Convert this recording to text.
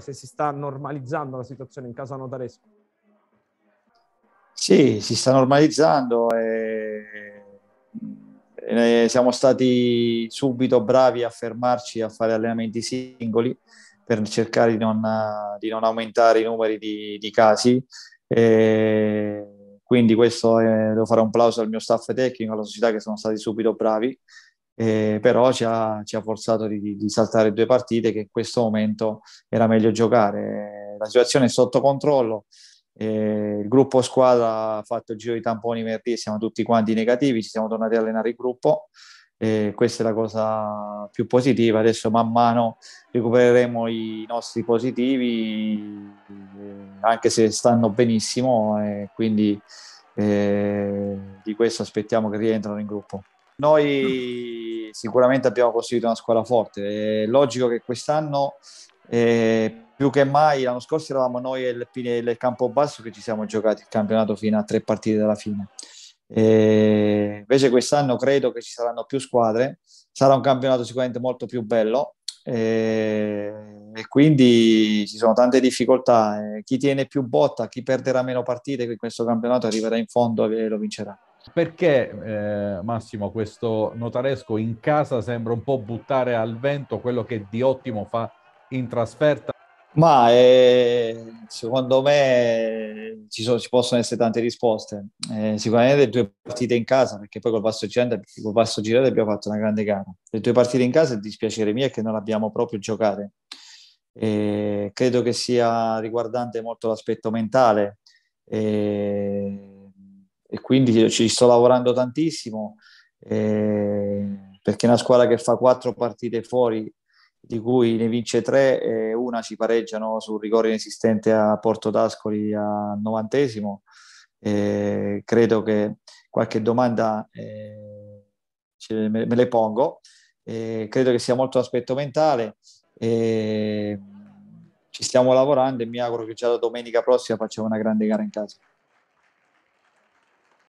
se si sta normalizzando la situazione in casa notaresco. Sì, si sta normalizzando e, e siamo stati subito bravi a fermarci a fare allenamenti singoli per cercare di non, di non aumentare i numeri di, di casi. E quindi questo è, devo fare un plauso al mio staff tecnico, alla società che sono stati subito bravi eh, però ci ha, ci ha forzato di, di, saltare due partite che in questo momento era meglio giocare. La situazione è sotto controllo, eh, il gruppo squadra ha fatto il giro di tamponi venerdì, siamo tutti quanti negativi, ci siamo tornati a allenare il gruppo. Eh, questa è la cosa più positiva. Adesso man mano recupereremo i nostri positivi, eh, anche se stanno benissimo, eh, quindi eh, di questo aspettiamo che rientrano in gruppo. Noi sicuramente abbiamo costruito una squadra forte. È logico che quest'anno, eh, più che mai, l'anno scorso eravamo noi e il, il Campobasso che ci siamo giocati il campionato fino a tre partite dalla fine. E eh, invece quest'anno credo che ci saranno più squadre, sarà un campionato sicuramente molto più bello e, eh, e quindi ci sono tante difficoltà. Eh, chi tiene più botta, chi perderà meno partite in questo campionato arriverà in fondo e lo vincerà. Perché eh, Massimo questo notaresco in casa sembra un po' buttare al vento quello che di ottimo fa in trasferta? Ma eh, secondo me ci, sono, ci, possono essere tante risposte. Eh, sicuramente due partite in casa, perché poi col Vasto girato, col abbiamo fatto una grande gara. Le due partite in casa, il dispiacere mio è che non abbiamo proprio giocato. Eh, credo che sia riguardante molto l'aspetto mentale. Eh, quindi ci sto lavorando tantissimo eh, perché è una squadra che fa quattro partite fuori di cui ne vince tre e una ci pareggiano sul rigore inesistente a Porto d'Ascoli al novantesimo. Eh, credo che qualche domanda eh, me, me, le pongo. Eh, credo che sia molto l'aspetto mentale. Eh, ci stiamo lavorando e mi auguro che già da domenica prossima facciamo una grande gara in casa.